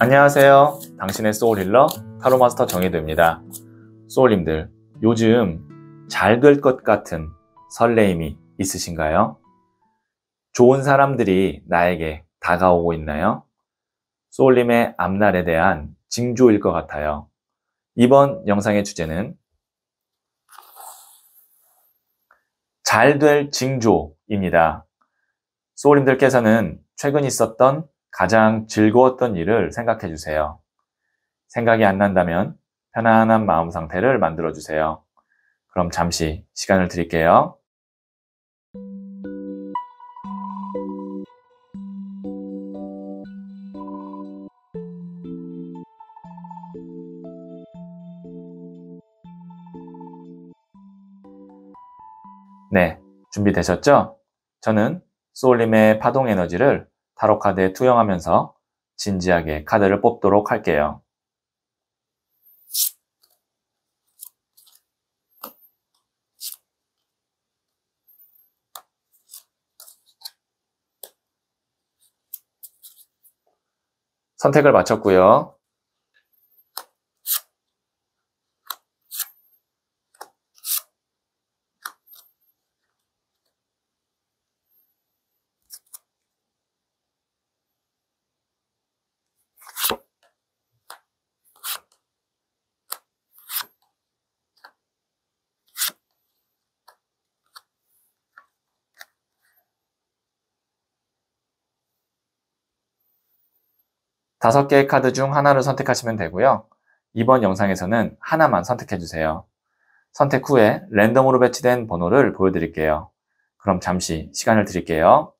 안녕하세요. 당신의 소울힐러 타로마스터 정혜도입니다. 소울님들, 요즘 잘 될 것 같은 설레임이 있으신가요? 좋은 사람들이 나에게 다가오고 있나요? 소울님의 앞날에 대한 징조일 것 같아요. 이번 영상의 주제는 잘 될 징조입니다. 소울님들께서는 최근 있었던 가장 즐거웠던 일을 생각해 주세요. 생각이 안 난다면 편안한 마음 상태를 만들어 주세요. 그럼 잠시 시간을 드릴게요. 네, 준비되셨죠? 저는 소울림의 파동 에너지를 타로 카드에 투영하면서 진지하게 카드를 뽑도록 할게요. 선택을 마쳤고요. 다섯 개의 카드 중 하나를 선택하시면 되고요. 이번 영상에서는 하나만 선택해주세요. 선택 후에 랜덤으로 배치된 번호를 보여드릴게요. 그럼 잠시 시간을 드릴게요.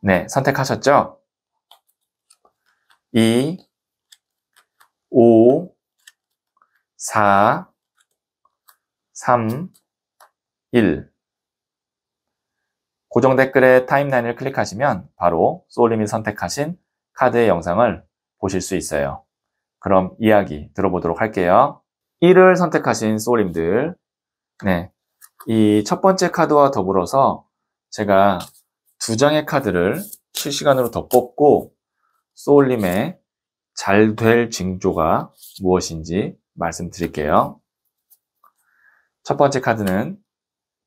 네, 선택하셨죠? 이 5, 4, 3, 1. 고정 댓글의 타임라인을 클릭하시면 바로 소울님이 선택하신 카드의 영상을 보실 수 있어요. 그럼 이야기 들어보도록 할게요. 1을 선택하신 소울님들. 네. 이 첫 번째 카드와 더불어서 제가 두 장의 카드를 실시간으로 더 뽑고 소울님의 잘될 징조가 무엇인지 말씀드릴게요. 첫 번째 카드는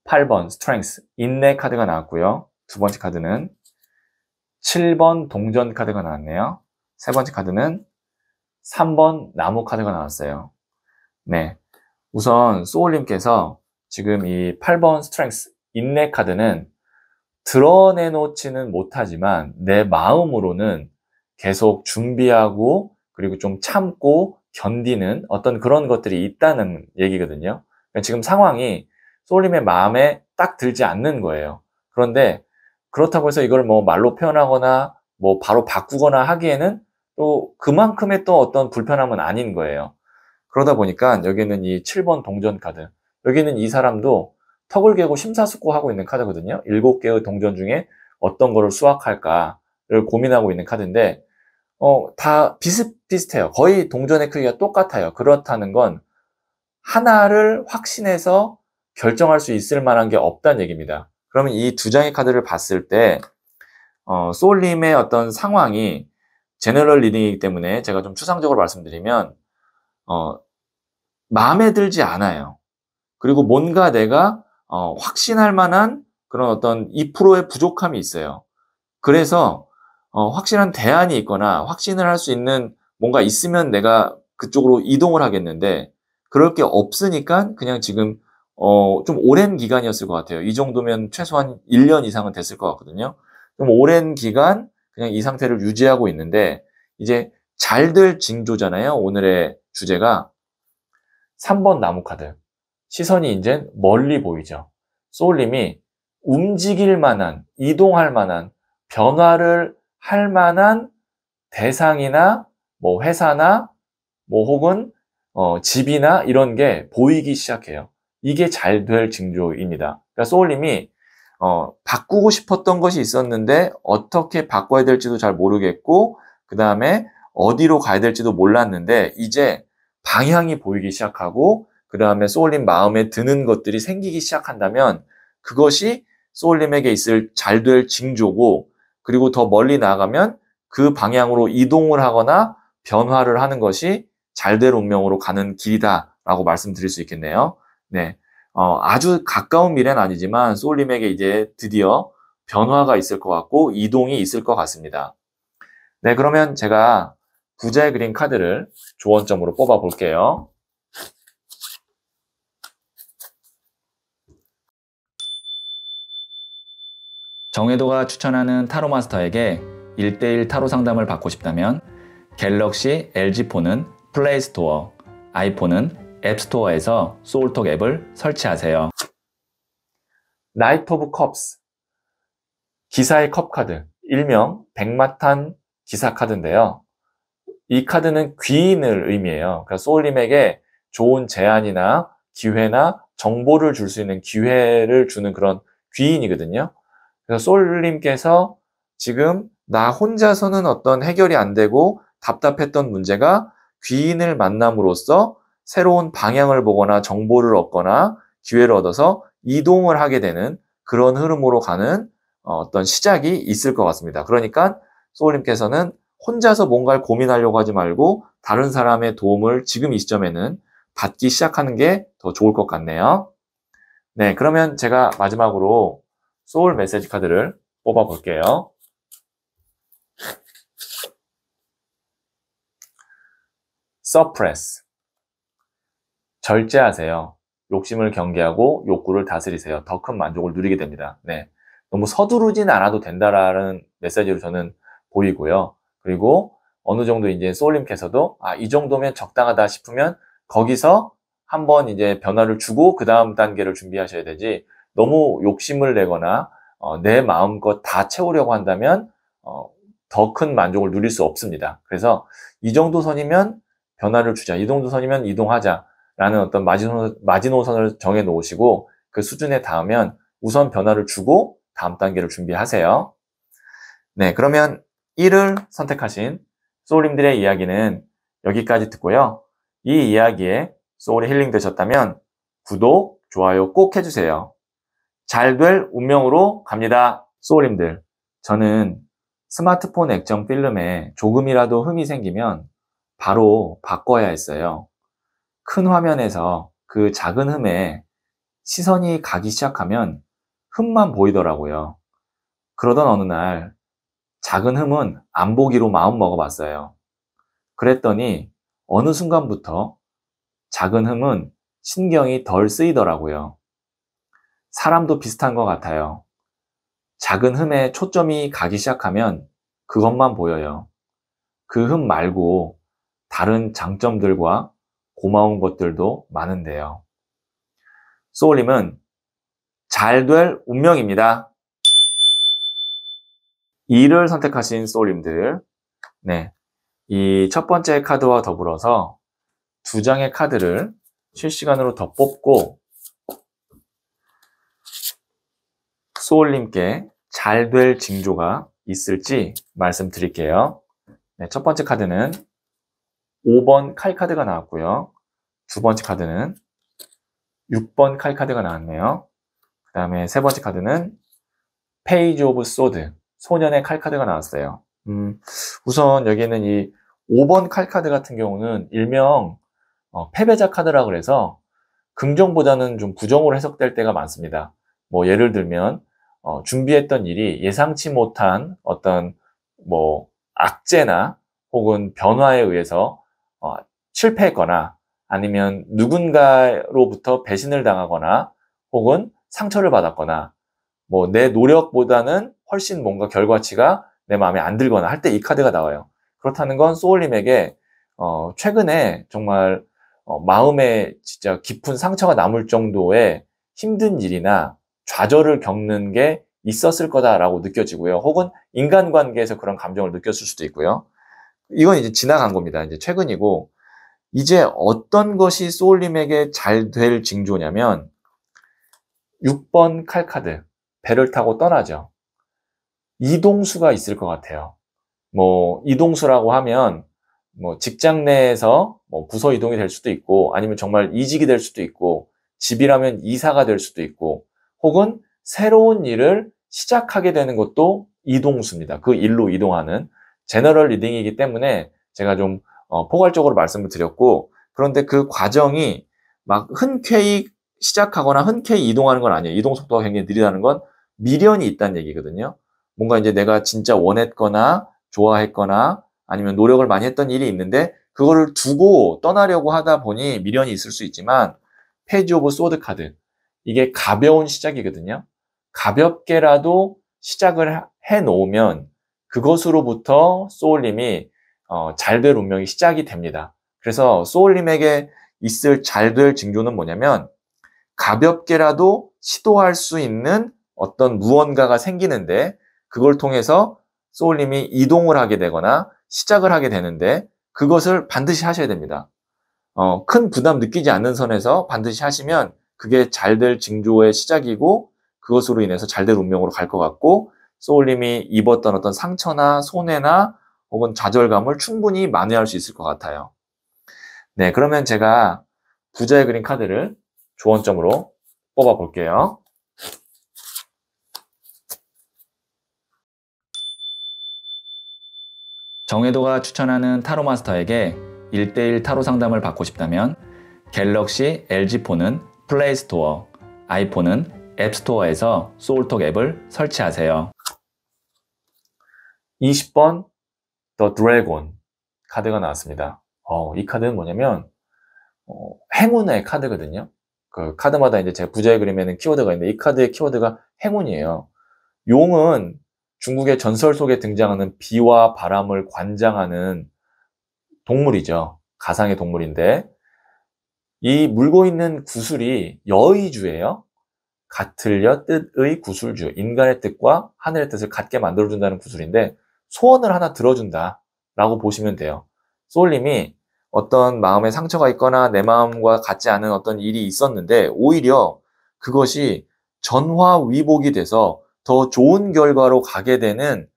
8번 스트렝스 인내 카드가 나왔고요. 두 번째 카드는 7번 동전 카드가 나왔네요. 세 번째 카드는 3번 나무 카드가 나왔어요. 네. 우선 소울님께서 지금 이 8번 스트렝스 인내 카드는 드러내놓지는 못하지만 내 마음으로는 계속 준비하고 그리고 좀 참고 견디는 어떤 그런 것들이 있다는 얘기거든요. 그러니까 지금 상황이 쏠림의 마음에 딱 들지 않는 거예요. 그런데 그렇다고 해서 이걸 뭐 말로 표현하거나 뭐 바로 바꾸거나 하기에는 또 그만큼의 또 어떤 불편함은 아닌 거예요. 그러다 보니까 여기는 이 7번 동전 카드. 여기는 이 사람도 턱을 개고 심사숙고하고 있는 카드거든요. 7개의 동전 중에 어떤 거를 수확할까를 고민하고 있는 카드인데 어, 다 비슷비슷해요. 거의 동전의 크기가 똑같아요. 그렇다는 건 하나를 확신해서 결정할 수 있을 만한 게 없다는 얘기입니다. 그러면 이 두 장의 카드를 봤을 때 어, 소울의 어떤 상황이 제너럴 리딩이기 때문에 제가 좀 추상적으로 말씀드리면 어, 마음에 들지 않아요. 그리고 뭔가 내가 어, 확신할 만한 그런 어떤 2%의 부족함이 있어요. 그래서 어, 확실한 대안이 있거나 확신을 할 수 있는 뭔가 있으면 내가 그쪽으로 이동을 하겠는데 그럴 게 없으니까 그냥 지금 어, 좀 오랜 기간이었을 것 같아요. 이 정도면 최소한 1년 이상은 됐을 것 같거든요. 좀 오랜 기간 그냥 이 상태를 유지하고 있는데 이제 잘 될 징조잖아요. 오늘의 주제가 3번 나무 카드. 시선이 이제 멀리 보이죠. 소울님이 움직일 만한, 이동할 만한 변화를 할 만한 대상이나 뭐 회사나 뭐 혹은 어, 집이나 이런 게 보이기 시작해요. 이게 잘 될 징조입니다. 그러니까 소울님이 어, 바꾸고 싶었던 것이 있었는데 어떻게 바꿔야 될지도 잘 모르겠고 그 다음에 어디로 가야 될지도 몰랐는데 이제 방향이 보이기 시작하고 그 다음에 소울님 마음에 드는 것들이 생기기 시작한다면 그것이 소울님에게 있을 잘 될 징조고 그리고 더 멀리 나가면 아그 방향으로 이동을 하거나 변화를 하는 것이 잘 될 운명으로 가는 길이다라고 말씀드릴 수 있겠네요. 네. 어, 아주 가까운 미래는 아니지만 솔님에게 이제 드디어 변화가 있을 것 같고 이동이 있을 것 같습니다. 네, 그러면 제가 부자의 그림 카드를 조언점으로 뽑아 볼게요. 정혜도가 추천하는 타로 마스터에게 1대1 타로 상담을 받고 싶다면 갤럭시 LG폰은 플레이스토어, 아이폰은 앱스토어에서 소울톡 앱을 설치하세요. 나이트 오브 컵스 기사의 컵 카드, 일명 백마탄 기사 카드인데요. 이 카드는 귀인을 의미해요. 그러니까 소울님에게 좋은 제안이나 기회나 정보를 줄 수 있는 기회를 주는 그런 귀인이거든요. 그래서 솔님께서 지금 나 혼자서는 어떤 해결이 안 되고 답답했던 문제가 귀인을 만남으로써 새로운 방향을 보거나 정보를 얻거나 기회를 얻어서 이동을 하게 되는 그런 흐름으로 가는 어, 어떤 시작이 있을 것 같습니다. 그러니까 소울님께서는 혼자서 뭔가를 고민하려고 하지 말고 다른 사람의 도움을 지금 이 시점에는 받기 시작하는 게 더 좋을 것 같네요. 네, 그러면 제가 마지막으로 소울 메시지 카드를 뽑아 볼게요. 서프레스 절제하세요. 욕심을 경계하고 욕구를 다스리세요. 더 큰 만족을 누리게 됩니다. 네. 너무 서두르진 않아도 된다라는 메시지로 저는 보이고요. 그리고 어느 정도 이제 소울님께서도 아, 이 정도면 적당하다 싶으면 거기서 한번 이제 변화를 주고 그 다음 단계를 준비하셔야 되지 너무 욕심을 내거나 어, 내 마음껏 다 채우려고 한다면 어, 더 큰 만족을 누릴 수 없습니다. 그래서 이 정도 선이면 변화를 주자, 이 정도 선이면 이동하자라는 어떤 마지노, 마지노선을 정해 놓으시고 그 수준에 닿으면 우선 변화를 주고 다음 단계를 준비하세요. 네, 그러면 1을 선택하신 소울님들의 이야기는 여기까지 듣고요. 이 이야기에 소울이 힐링되셨다면 구독, 좋아요 꼭 해주세요. 잘될 운명으로 갑니다. 소림들 저는 스마트폰 액정 필름에 조금이라도 흠이 생기면 바로 바꿔야 했어요. 큰 화면에서 그 작은 흠에 시선이 가기 시작하면 흠만 보이더라고요. 그러던 어느 날 작은 흠은 안 보기로 마음 먹어봤어요. 그랬더니 어느 순간부터 작은 흠은 신경이 덜 쓰이더라고요. 사람도 비슷한 것 같아요. 작은 흠에 초점이 가기 시작하면 그것만 보여요. 그 흠 말고 다른 장점들과 고마운 것들도 많은데요. 소울님은 잘 될 운명입니다. 2를 선택하신 소울님들. 네. 이 첫 번째 카드와 더불어서 두 장의 카드를 실시간으로 더 뽑고 소울님께잘될 징조가 있을지 말씀드릴게요. 네, 첫 번째 카드는 5번 칼 카드가 나왔고요. 두 번째 카드는 6번 칼 카드가 나왔네요. 그 다음에 세 번째 카드는 페이지 오브 소드, 소년의 칼 카드가 나왔어요. 음, 우선 여기는 에이 5번 칼 카드 같은 경우는 일명 어, 패배자 카드라 그래서 긍정보다는 좀 부정으로 해석될 때가 많습니다. 뭐 예를 들면 어, 준비했던 일이 예상치 못한 어떤 뭐 악재나 혹은 변화에 의해서 어, 실패했거나 아니면 누군가로부터 배신을 당하거나 혹은 상처를 받았거나 뭐 내 노력보다는 훨씬 뭔가 결과치가 내 마음에 안 들거나 할 때 이 카드가 나와요. 그렇다는 건 소울님에게 어, 최근에 정말 어, 마음에 진짜 깊은 상처가 남을 정도의 힘든 일이나 좌절을 겪는 게 있었을 거다라고 느껴지고요. 혹은 인간관계에서 그런 감정을 느꼈을 수도 있고요. 이건 이제 지나간 겁니다. 이제 최근이고 이제 어떤 것이 소울님에게 잘 될 징조냐면 6번 칼카드 배를 타고 떠나죠. 이동수가 있을 것 같아요. 뭐 이동수라고 하면 뭐 직장 내에서 뭐 부서 이동이 될 수도 있고 아니면 정말 이직이 될 수도 있고 집이라면 이사가 될 수도 있고 혹은 새로운 일을 시작하게 되는 것도 이동수입니다. 그 일로 이동하는 제너럴 리딩이기 때문에 제가 좀 어, 포괄적으로 말씀을 드렸고 그런데 그 과정이 막 흔쾌히 시작하거나 흔쾌히 이동하는 건 아니에요. 이동 속도가 굉장히 느리다는 건 미련이 있다는 얘기거든요. 뭔가 이제 내가 진짜 원했거나 좋아했거나 아니면 노력을 많이 했던 일이 있는데 그거를 두고 떠나려고 하다 보니 미련이 있을 수 있지만 페이지 오브 소드 카드 이게 가벼운 시작이거든요. 가볍게라도 시작을 해 놓으면 그것으로부터 소울님이 어, 잘될 운명이 시작이 됩니다. 그래서 소울님에게 있을 잘될 징조는 뭐냐면 가볍게라도 시도할 수 있는 어떤 무언가가 생기는데 그걸 통해서 소울님이 이동을 하게 되거나 시작을 하게 되는데 그것을 반드시 하셔야 됩니다. 어, 큰 부담 느끼지 않는 선에서 반드시 하시면 그게 잘 될 징조의 시작이고 그것으로 인해서 잘 될 운명으로 갈 것 같고 소울님이 입었던 어떤 상처나 손해나 혹은 좌절감을 충분히 만회할 수 있을 것 같아요. 네, 그러면 제가 부자의 그린 카드를 조언점으로 뽑아 볼게요. 정혜도가 추천하는 타로 마스터에게 1대1 타로 상담을 받고 싶다면 갤럭시 LG폰은 플레이스토어, 아이폰은 앱스토어에서 소울톡 앱을 설치하세요. 20번 The Dragon 카드가 나왔습니다. 어, 이 카드는 뭐냐면 어, 행운의 카드거든요. 그 카드마다 이제 제 부자의 그림에는 키워드가 있는데 이 카드의 키워드가 행운이에요. 용은 중국의 전설 속에 등장하는 비와 바람을 관장하는 동물이죠. 가상의 동물인데 이 물고 있는 구슬이 여의주예요. 같을려 뜻의 구슬주 인간의 뜻과 하늘의 뜻을 같게 만들어준다는 구슬인데 소원을 하나 들어준다 라고 보시면 돼요. 쏠님이 어떤 마음에 상처가 있거나 내 마음과 같지 않은 어떤 일이 있었는데 오히려 그것이 전화위복이 돼서 더 좋은 결과로 가게 되는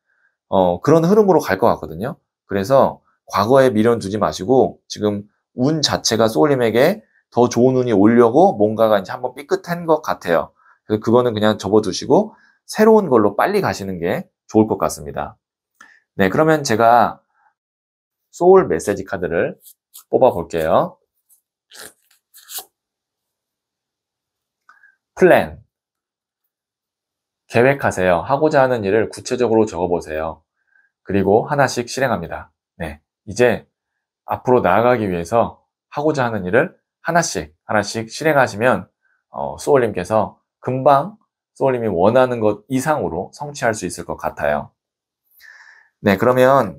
어, 그런 흐름으로 갈 것 같거든요. 그래서 과거에 미련 두지 마시고 지금 운 자체가 쏠울님에게 더 좋은 운이 오려고 뭔가가 이제 한번 삐끗한 것 같아요. 그래서 그거는 그냥 접어두시고 새로운 걸로 빨리 가시는 게 좋을 것 같습니다. 네, 그러면 제가 소울 메시지 카드를 뽑아 볼게요. 플랜. 계획하세요. 하고자 하는 일을 구체적으로 적어보세요. 그리고 하나씩 실행합니다. 네. 이제 앞으로 나아가기 위해서 하고자 하는 일을 하나씩 하나씩 실행하시면 어, 수월님께서 금방 수월님이 원하는 것 이상으로 성취할 수 있을 것 같아요. 네, 그러면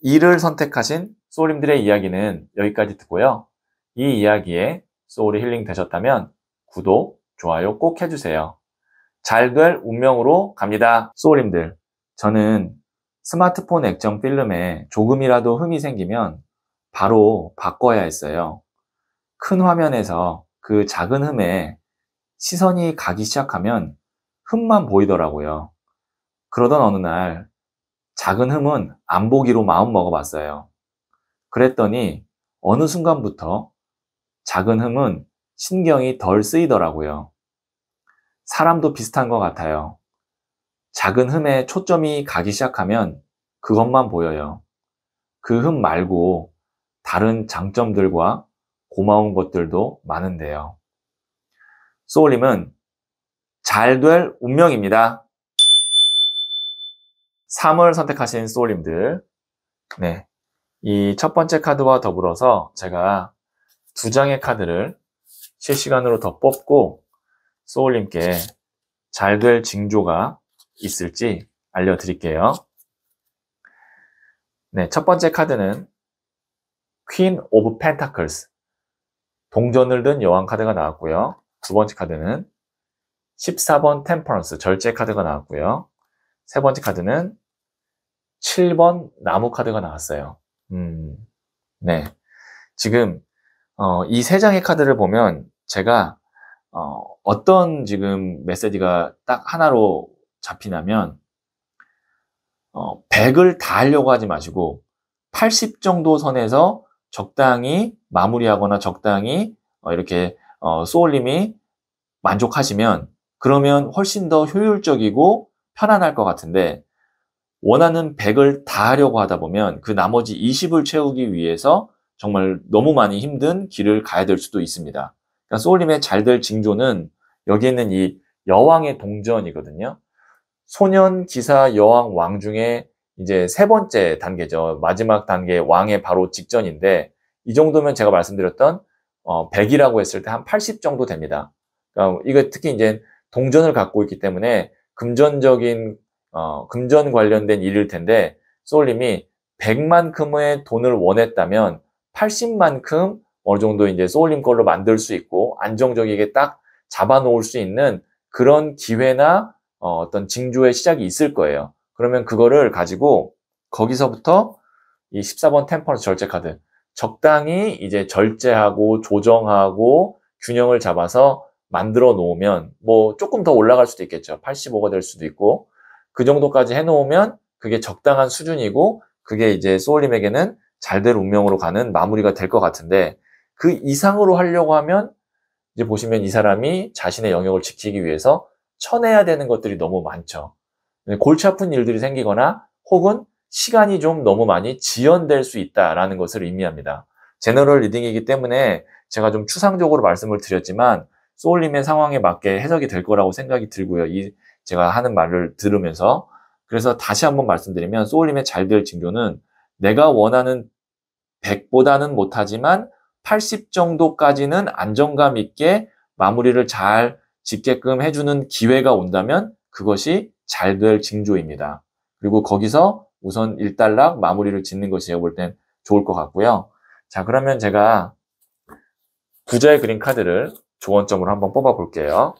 이를 선택하신 소울님들의 이야기는 여기까지 듣고요. 이 이야기에 소울이 힐링 되셨다면 구독, 좋아요 꼭 해주세요. 잘 될 운명으로 갑니다. 소울님들, 저는 스마트폰 액정 필름에 조금이라도 흠이 생기면 바로 바꿔야 했어요. 큰 화면에서 그 작은 흠에 시선이 가기 시작하면 흠만 보이더라고요. 그러던 어느 날 작은 흠은 안 보기로 마음 먹어봤어요. 그랬더니 어느 순간부터 작은 흠은 신경이 덜 쓰이더라고요. 사람도 비슷한 것 같아요. 작은 흠에 초점이 가기 시작하면 그것만 보여요. 그 흠 말고 다른 장점들과 고마운 것들도 많은데요. 소울님은 잘 될 운명입니다. 3을 선택하신 소울님들. 네. 이 첫 번째 카드와 더불어서 제가 두 장의 카드를 실시간으로 더 뽑고 소울님께 잘 될 징조가 있을지 알려드릴게요. 네, 첫 번째 카드는 퀸 오브 펜타클스 동전을 든 여왕 카드가 나왔고요. 두 번째 카드는 14번 템퍼런스 절제 카드가 나왔고요. 세 번째 카드는 7번 나무 카드가 나왔어요. 음, 네. 지금 어, 이 세 장의 카드를 보면 제가 어, 떤 지금 메시지가 딱 하나로 잡히냐면 어, 100을 다 하려고 하지 마시고 80 정도 선에서 적당히 마무리하거나 적당히 어, 이렇게 어, 소울님이 만족하시면 그러면 훨씬 더 효율적이고 편안할 것 같은데 원하는 100을 다 하려고 하다 보면 그 나머지 20을 채우기 위해서 정말 너무 많이 힘든 길을 가야 될 수도 있습니다. 그러니까 소울님의 잘 될 징조는 여기 있는 이 여왕의 동전이거든요. 소년, 기사, 여왕, 왕 중에 이제 세 번째 단계죠. 마지막 단계 왕의 바로 직전인데 이 정도면 제가 말씀드렸던 어, 100이라고 했을 때 한 80 정도 됩니다. 그러니까 이거 특히 이제 동전을 갖고 있기 때문에 금전적인 어, 금전 관련된 일일 텐데 소림이 100만큼의 돈을 원했다면 80만큼 어느 정도 이제 소울님 걸로 만들 수 있고 안정적이게 딱 잡아놓을 수 있는 그런 기회나 어, 어떤 징조의 시작이 있을 거예요. 그러면 그거를 가지고 거기서부터 이 14번 템퍼런스 절제 카드 적당히 이제 절제하고 조정하고 균형을 잡아서 만들어 놓으면 뭐 조금 더 올라갈 수도 있겠죠. 85가 될 수도 있고 그 정도까지 해놓으면 그게 적당한 수준이고 그게 이제 소울님에게는 잘 될 운명으로 가는 마무리가 될 것 같은데 그 이상으로 하려고 하면 이제 보시면 이 사람이 자신의 영역을 지키기 위해서 쳐내야 되는 것들이 너무 많죠. 골치 아픈 일들이 생기거나 혹은 시간이 좀 너무 많이 지연될 수 있다라는 것을 의미합니다. 제너럴 리딩이기 때문에 제가 좀 추상적으로 말씀을 드렸지만 소울님의 상황에 맞게 해석이 될 거라고 생각이 들고요. 이 제가 하는 말을 들으면서 그래서 다시 한번 말씀드리면 소울님의 잘될 징조는 내가 원하는 100보다는 못하지만 80 정도까지는 안정감 있게 마무리를 잘 짓게끔 해주는 기회가 온다면 그것이 잘 될 징조입니다. 그리고 거기서 우선 일단락 마무리를 짓는 것이 제가 볼땐 좋을 것 같고요. 자, 그러면 제가 부자의 그림 카드를 조언점으로 한번 뽑아 볼게요.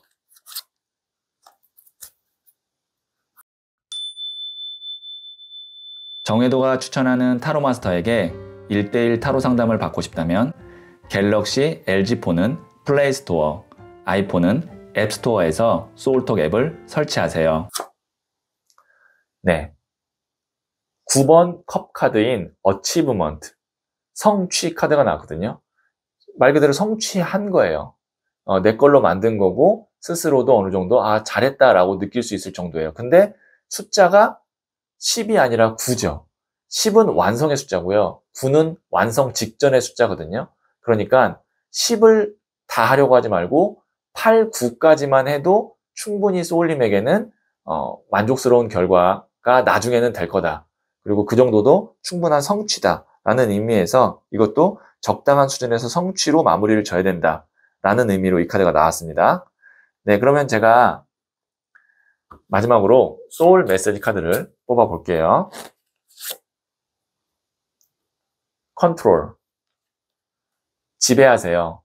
정혜도가 추천하는 타로 마스터에게 1대1 타로 상담을 받고 싶다면 갤럭시 LG폰은 플레이스토어, 아이폰은 앱스토어에서 소울톡 앱을 설치하세요. 네, 9번 컵 카드인 어치브먼트, 성취 카드가 나거든요. 말 그대로 성취한 거예요. 어, 내 걸로 만든 거고 스스로도 어느 정도 아 잘했다라고 느낄 수 있을 정도예요. 근데 숫자가 10이 아니라 9죠. 10은 완성의 숫자고요. 9는 완성 직전의 숫자거든요. 그러니까 10을 다 하려고 하지 말고 8, 9까지만 해도 충분히 소울님에게는 어, 만족스러운 결과가 나중에는 될 거다. 그리고 그 정도도 충분한 성취다라는 의미에서 이것도 적당한 수준에서 성취로 마무리를 져야 된다라는 의미로 이 카드가 나왔습니다. 네, 그러면 제가 마지막으로 소울 메시지 카드를 뽑아 볼게요. 컨트롤. 지배하세요.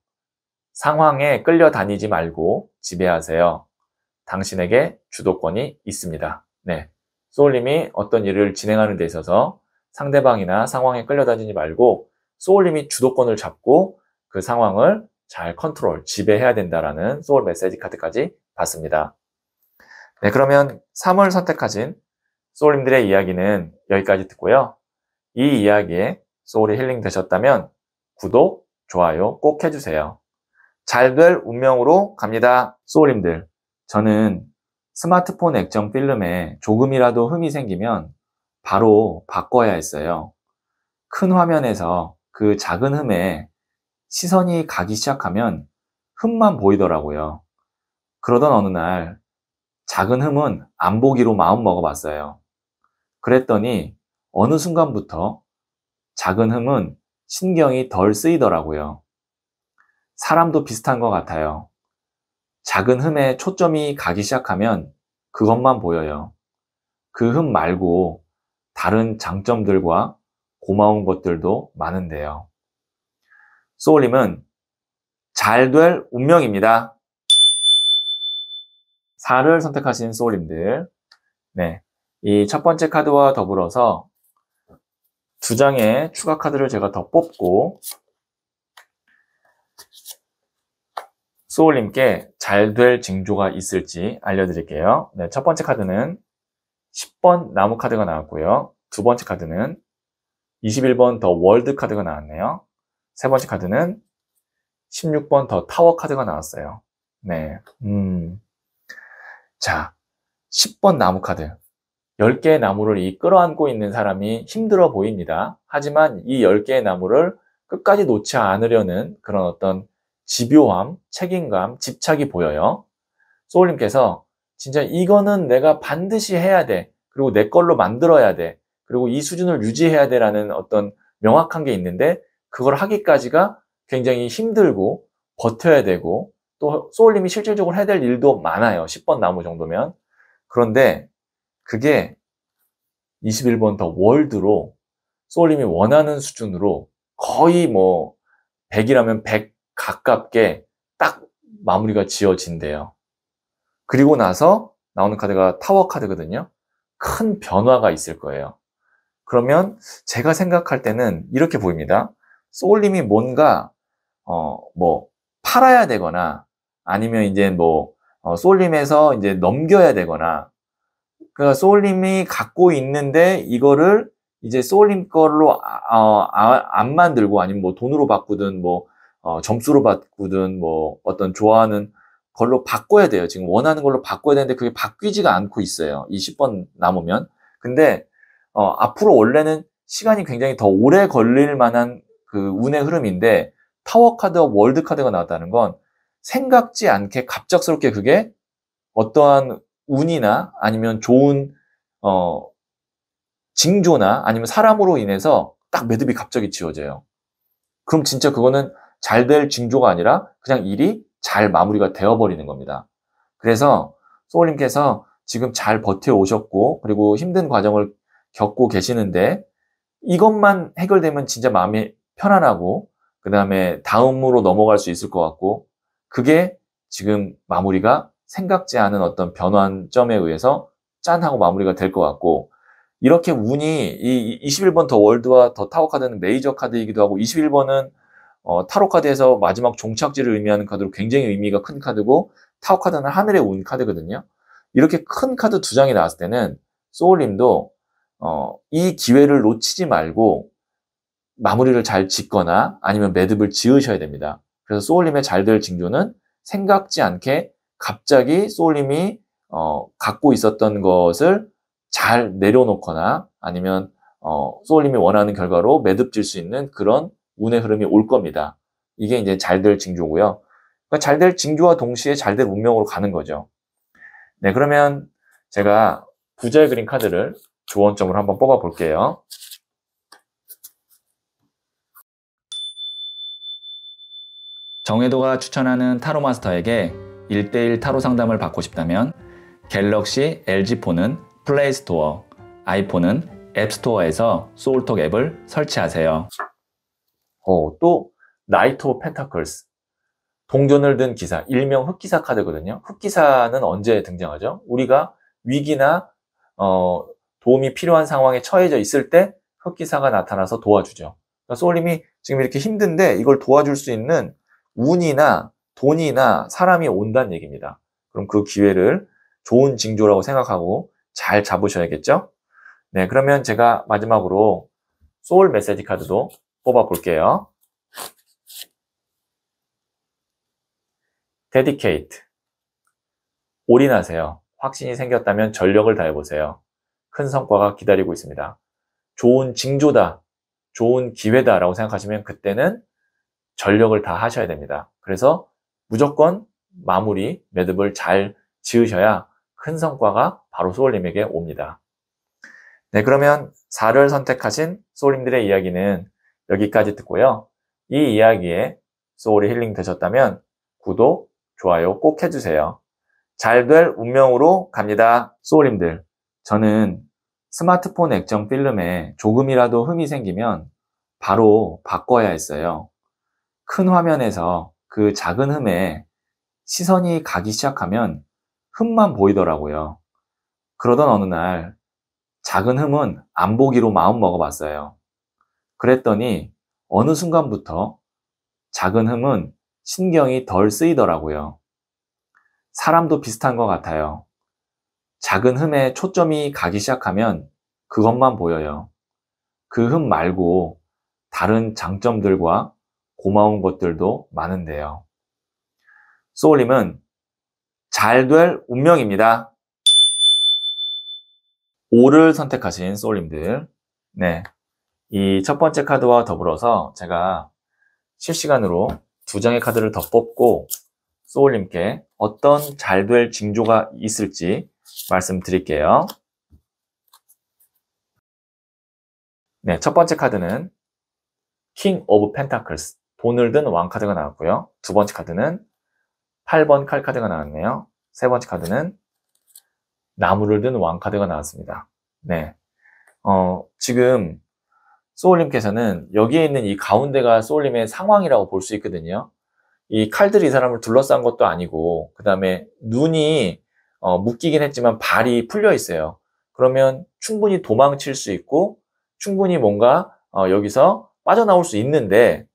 상황에 끌려다니지 말고 지배하세요. 당신에게 주도권이 있습니다. 네. 소울님이 어떤 일을 진행하는 데 있어서 상대방이나 상황에 끌려다니지 말고 소울님이 주도권을 잡고 그 상황을 잘 컨트롤, 지배해야 된다라는 소울 메시지 카드까지 봤습니다. 네, 그러면 3월 선택하신 소울님들의 이야기는 여기까지 듣고요. 이 이야기에 소울이 힐링 되셨다면 구독, 좋아요 꼭 해주세요. 잘될 운명으로 갑니다. 소울님들, 저는 스마트폰 액정 필름에 조금이라도 흠이 생기면 바로 바꿔야 했어요. 큰 화면에서 그 작은 흠에 시선이 가기 시작하면 흠만 보이더라고요. 그러던 어느 날 작은 흠은 안 보기로 마음 먹어봤어요. 그랬더니 어느 순간부터 작은 흠은 신경이 덜 쓰이더라고요. 사람도 비슷한 것 같아요. 작은 흠에 초점이 가기 시작하면 그것만 보여요. 그 흠 말고 다른 장점들과 고마운 것들도 많은데요. 소울님은 잘 될 운명입니다. 4를 선택하신 소울님들. 네. 이 첫 번째 카드와 더불어서 두 장의 추가 카드를 제가 더 뽑고 소울님께 잘 될 징조가 있을지 알려드릴게요. 네, 첫 번째 카드는 10번 나무 카드가 나왔고요. 두 번째 카드는 21번 더 월드 카드가 나왔네요. 세 번째 카드는 16번 더 타워 카드가 나왔어요. 네, 음. 자, 10번 나무 카드. 10개의 나무를 이 끌어안고 있는 사람이 힘들어 보입니다. 하지만 이 10개의 나무를 끝까지 놓지 않으려는 그런 어떤 집요함, 책임감, 집착이 보여요. 소울님께서 진짜 이거는 내가 반드시 해야 돼. 그리고 내 걸로 만들어야 돼. 그리고 이 수준을 유지해야 돼라는 어떤 명확한 게 있는데 그걸 하기까지가 굉장히 힘들고 버텨야 되고 또 소울님이 실질적으로 해야 될 일도 많아요. 10번 나무 정도면. 그런데 그게 21번 더 월드로 소울님이 원하는 수준으로 거의 뭐 100이라면 100 가깝게 딱 마무리가 지어진대요. 그리고 나서 나오는 카드가 타워 카드거든요. 큰 변화가 있을 거예요. 그러면 제가 생각할 때는 이렇게 보입니다. 소울님이 뭔가 어 뭐 팔아야 되거나 아니면 이제 뭐 어, 소울님에서 이제 넘겨야 되거나 그러니까 소울님이 갖고 있는데 이거를 이제 소울님 걸로 아, 어, 아, 안 만들고 아니면 뭐 돈으로 바꾸든 뭐 어, 점수로 바꾸든 뭐 어떤 좋아하는 걸로 바꿔야 돼요. 지금 원하는 걸로 바꿔야 되는데 그게 바뀌지가 않고 있어요. 2 0번 남으면. 근데 어, 앞으로 원래는 시간이 굉장히 더 오래 걸릴 만한 그 운의 흐름인데 타워 카드와 월드 카드가 나왔다는 건 생각지 않게 갑작스럽게 그게 어떠한 운이나 아니면 좋은 어 징조나 아니면 사람으로 인해서 딱 매듭이 갑자기 지워져요. 그럼 진짜 그거는 잘될 징조가 아니라 그냥 일이 잘 마무리가 되어버리는 겁니다. 그래서 소울님께서 지금 잘 버텨오셨고 그리고 힘든 과정을 겪고 계시는데 이것만 해결되면 진짜 마음이 편안하고 그 다음에 다음으로 넘어갈 수 있을 것 같고 그게 지금 마무리가 생각지 않은 어떤 변환점에 의해서 짠 하고 마무리가 될 것 같고 이렇게 운이 이 21번 더 월드와 더 타워 카드는 메이저 카드이기도 하고 21번은 어, 타로 카드에서 마지막 종착지를 의미하는 카드로 굉장히 의미가 큰 카드고 타로 카드는 하늘에 온 카드거든요. 이렇게 큰 카드 두 장이 나왔을 때는 소울님도 어, 이 기회를 놓치지 말고 마무리를 잘 짓거나 아니면 매듭을 지으셔야 됩니다. 그래서 소울님의 잘 될 징조는 생각지 않게 갑자기 소울님이 어, 갖고 있었던 것을 잘 내려놓거나 아니면 어, 소울님이 원하는 결과로 매듭 질수 있는 그런 운의 흐름이 올 겁니다. 이게 이제 잘 될 징조고요. 그러니까 잘 될 징조와 동시에 잘될 운명으로 가는 거죠. 네, 그러면 제가 부자의 그림 카드를 조언점으로 한번 뽑아 볼게요. 정혜도가 추천하는 타로 마스터에게 1대1 타로 상담을 받고 싶다면 갤럭시 LG폰은 플레이스토어, 아이폰은 앱스토어에서 소울톡 앱을 설치하세요. 어, 또 나이트 오브 펜타클스 동전을 든 기사, 일명 흑기사 카드거든요. 흑기사는 언제 등장하죠? 우리가 위기나 어, 도움이 필요한 상황에 처해져 있을 때 흑기사가 나타나서 도와주죠. 그러 그러니까 솔님이 지금 이렇게 힘든데 이걸 도와줄 수 있는 운이나 돈이나 사람이 온다는 얘기입니다. 그럼 그 기회를 좋은 징조라고 생각하고 잘 잡으셔야겠죠? 네, 그러면 제가 마지막으로 소울 메시지 카드도 뽑아 볼게요. dedicate. 올인하세요. 확신이 생겼다면 전력을 다해보세요. 큰 성과가 기다리고 있습니다. 좋은 징조다. 좋은 기회다. 라고 생각하시면 그때는 전력을 다 하셔야 됩니다. 그래서 무조건 마무리, 매듭을 잘 지으셔야 큰 성과가 바로 소울님에게 옵니다. 네, 그러면 4를 선택하신 소울님들의 이야기는 여기까지 듣고요. 이 이야기에 소울이 힐링 되셨다면 구독, 좋아요 꼭 해주세요. 잘 될 운명으로 갑니다. 소울님들, 저는 스마트폰 액정 필름에 조금이라도 흠이 생기면 바로 바꿔야 했어요. 큰 화면에서 그 작은 흠에 시선이 가기 시작하면 흠만 보이더라고요. 그러던 어느 날 작은 흠은 안 보기로 마음 먹어봤어요. 그랬더니 어느 순간부터 작은 흠은 신경이 덜 쓰이더라고요. 사람도 비슷한 것 같아요. 작은 흠에 초점이 가기 시작하면 그것만 보여요. 그 흠 말고 다른 장점들과 고마운 것들도 많은데요. 소울님은 잘 될 운명입니다. 오를 선택하신 소울님들. 네. 이첫 번째 카드와 더불어서 제가 실시간으로 두 장의 카드를 더 뽑고 소울님께 어떤 잘 될 징조가 있을지 말씀드릴게요. 네, 첫 번째 카드는 킹 오브 펜타클스, 돈을 든 왕 카드가 나왔고요. 두 번째 카드는 8번 칼 카드가 나왔네요. 세 번째 카드는 나무를 든 왕 카드가 나왔습니다. 네, 어, 지금 쏘울림께서는 여기에 있는 이 가운데가 쏘울림의 상황이라고 볼 수 있거든요. 이 칼들이 이 사람을 둘러싼 것도 아니고 그 다음에 눈이 어, 묶이긴 했지만 발이 풀려 있어요. 그러면 충분히 도망칠 수 있고 충분히 뭔가 어, 여기서 빠져나올 수 있는데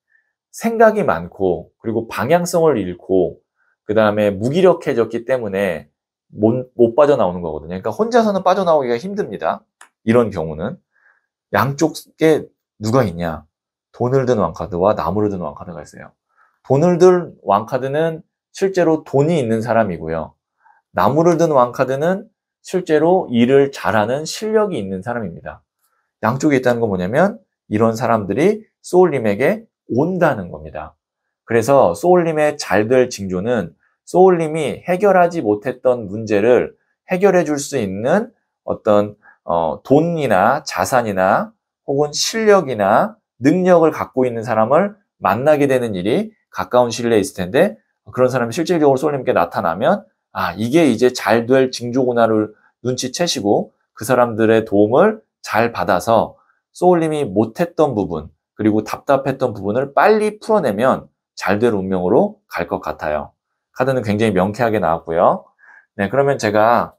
생각이 많고 그리고 방향성을 잃고 그 다음에 무기력해졌기 때문에 못, 못 빠져나오는 거거든요. 그러니까 혼자서는 빠져나오기가 힘듭니다. 이런 경우는. 양쪽에 누가 있냐? 돈을 든 왕카드와 나무를 든 왕카드가 있어요. 돈을 든 왕카드는 실제로 돈이 있는 사람이고요. 나무를 든 왕카드는 실제로 일을 잘하는 실력이 있는 사람입니다. 양쪽에 있다는 건 뭐냐면 이런 사람들이 소울님에게 온다는 겁니다. 그래서 소울님의 잘 될 징조는 소울님이 해결하지 못했던 문제를 해결해 줄 수 있는 어떤 어, 돈이나 자산이나 혹은 실력이나 능력을 갖고 있는 사람을 만나게 되는 일이 가까운 시일 내에 있을 텐데 그런 사람이 실질적으로 솔님께 나타나면 아 이게 이제 잘 될 징조구나를 눈치채시고 그 사람들의 도움을 잘 받아서 소울님이 못했던 부분 그리고 답답했던 부분을 빨리 풀어내면 잘 될 운명으로 갈 것 같아요. 카드는 굉장히 명쾌하게 나왔고요. 네, 그러면 제가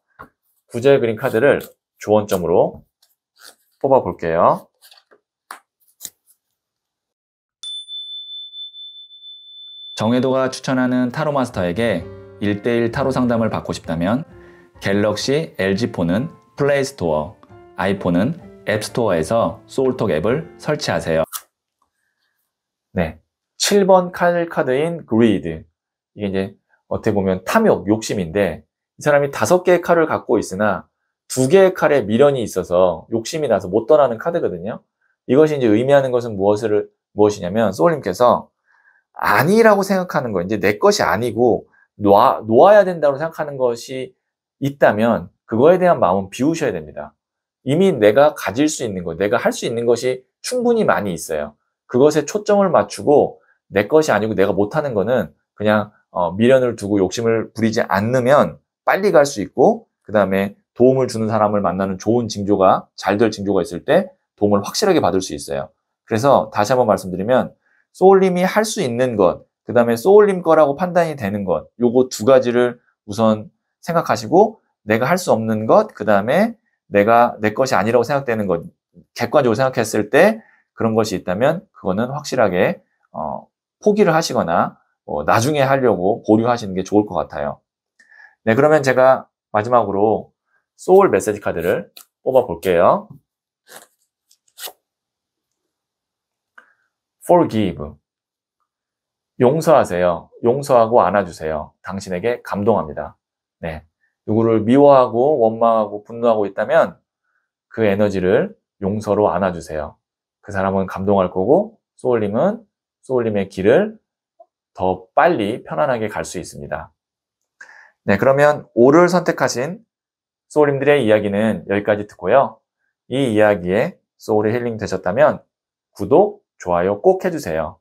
구절 그린 카드를 조언점으로 뽑아 볼게요. 정혜도가 추천하는 타로 마스터에게 1대1 타로 상담을 받고 싶다면 갤럭시 LG폰은 플레이스토어, 아이폰은 앱스토어에서 소울톡 앱을 설치하세요. 네. 7번 칼 카드인 그리드. 이게 이제 어떻게 보면 탐욕, 욕심인데 이 사람이 다섯 개의 칼을 갖고 있으나 두 개의 칼에 미련이 있어서 욕심이 나서 못 떠나는 카드거든요. 이것이 이제 의미하는 것은 무엇을, 무엇이냐면, 소울님께서 아니라고 생각하는 거, 이제 내 것이 아니고, 놓 놓아야 된다고 생각하는 것이 있다면, 그거에 대한 마음은 비우셔야 됩니다. 이미 내가 가질 수 있는 것, 내가 할 수 있는 것이 충분히 많이 있어요. 그것에 초점을 맞추고, 내 것이 아니고 내가 못하는 거는 그냥 어, 미련을 두고 욕심을 부리지 않으면 빨리 갈 수 있고, 그 다음에 도움을 주는 사람을 만나는 좋은 징조가 잘 될 징조가 있을 때 도움을 확실하게 받을 수 있어요. 그래서 다시 한번 말씀드리면 소울님이 할 수 있는 것, 그 다음에 소울님 거라고 판단이 되는 것, 요거 두 가지를 우선 생각하시고 내가 할 수 없는 것, 그 다음에 내가 내 것이 아니라고 생각되는 것, 객관적으로 생각했을 때 그런 것이 있다면 그거는 확실하게 어, 포기를 하시거나 어, 나중에 하려고 보류하시는 게 좋을 것 같아요. 네, 그러면 제가 마지막으로 소울 메시지 카드를 뽑아 볼게요. forgive. 용서하세요. 용서하고 안아주세요. 당신에게 감동합니다. 네. 누구를 미워하고 원망하고 분노하고 있다면 그 에너지를 용서로 안아주세요. 그 사람은 감동할 거고 소울님은 소울님의 길을 더 빨리 편안하게 갈 수 있습니다. 네, 그러면 5를 선택하신 소울님들의 이야기는 여기까지 듣고요. 이 이야기에 소울이 힐링 되셨다면 구독, 좋아요 꼭 해주세요.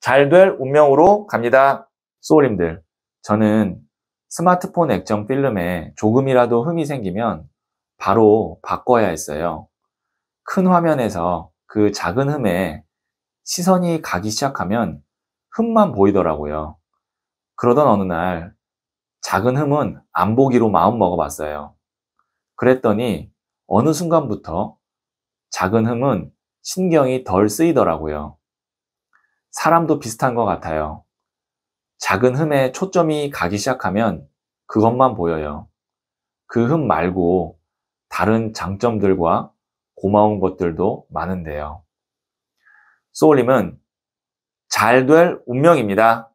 잘 될 운명으로 갑니다. 소울님들, 저는 스마트폰 액정 필름에 조금이라도 흠이 생기면 바로 바꿔야 했어요. 큰 화면에서 그 작은 흠에 시선이 가기 시작하면 흠만 보이더라고요. 그러던 어느 날 작은 흠은 안 보기로 마음 먹어봤어요. 그랬더니 어느 순간부터 작은 흠은 신경이 덜 쓰이더라고요. 사람도 비슷한 것 같아요. 작은 흠에 초점이 가기 시작하면 그것만 보여요. 그 흠 말고 다른 장점들과 고마운 것들도 많은데요. 소울님은 잘 될 운명입니다.